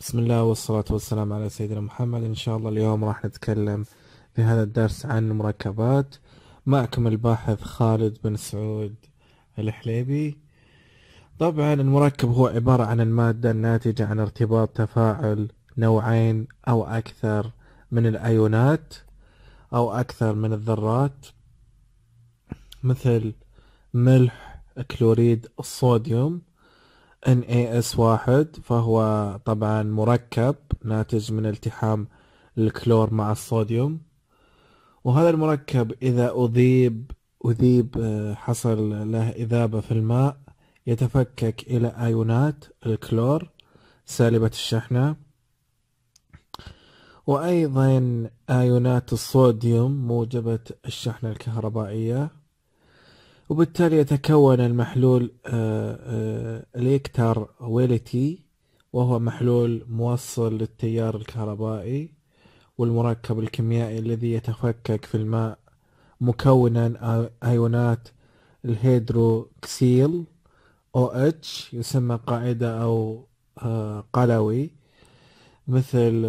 بسم الله والصلاة والسلام على سيدنا محمد إن شاء الله اليوم راح نتكلم في هذا الدرس عن المركبات معكم الباحث خالد بن سعود الحليبي طبعا المركب هو عبارة عن المادة الناتجة عن ارتباط تفاعل نوعين أو أكثر من الأيونات أو أكثر من الذرات مثل ملح كلوريد الصوديوم NaS1 فهو طبعا مركب ناتج من التحام الكلور مع الصوديوم وهذا المركب إذا أذيب أذيب آه، حصل له إذابة في الماء يتفكك إلى أيونات الكلور سالبة الشحنة وأيضا أيونات الصوديوم موجبة الشحنة الكهربائية وبالتالي يتكون المحلول آه، آه، الإكتر ويلتي وهو محلول موصل للتيار الكهربائي والمركب الكيميائي الذي يتفكك في الماء مكونا أيونات الهيدروكسيل او اتش يسمى قاعدة أو آه، قلوي مثل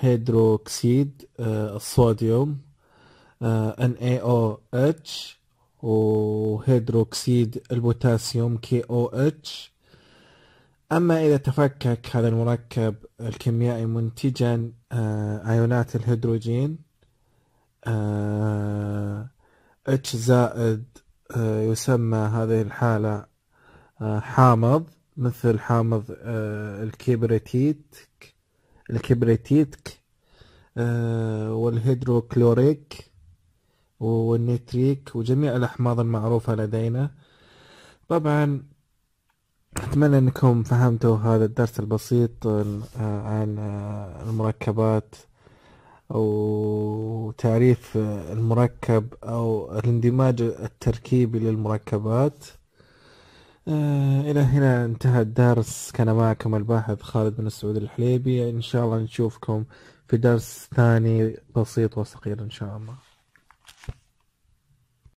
هيدروكسيد الصوديوم NaOH وهيدروكسيد البوتاسيوم كي او اتش أما إذا تفكك هذا المركب الكيميائي منتجا آه، أيونات الهيدروجين آه، اتش زائد آه، يسمى هذه الحالة حامض مثل حامض الكبريتيتك الكبريتيتك والهيدروكلوريك والنتريك وجميع الأحماض المعروفة لدينا طبعا أتمنى أنكم فهمتوا هذا الدرس البسيط عن المركبات أو تعريف المركب أو الاندماج التركيبي للمركبات آه، إلى هنا انتهى الدرس كان معكم الباحث خالد بن سعود الحليبي إن شاء الله نشوفكم في درس ثاني بسيط وصغير إن شاء الله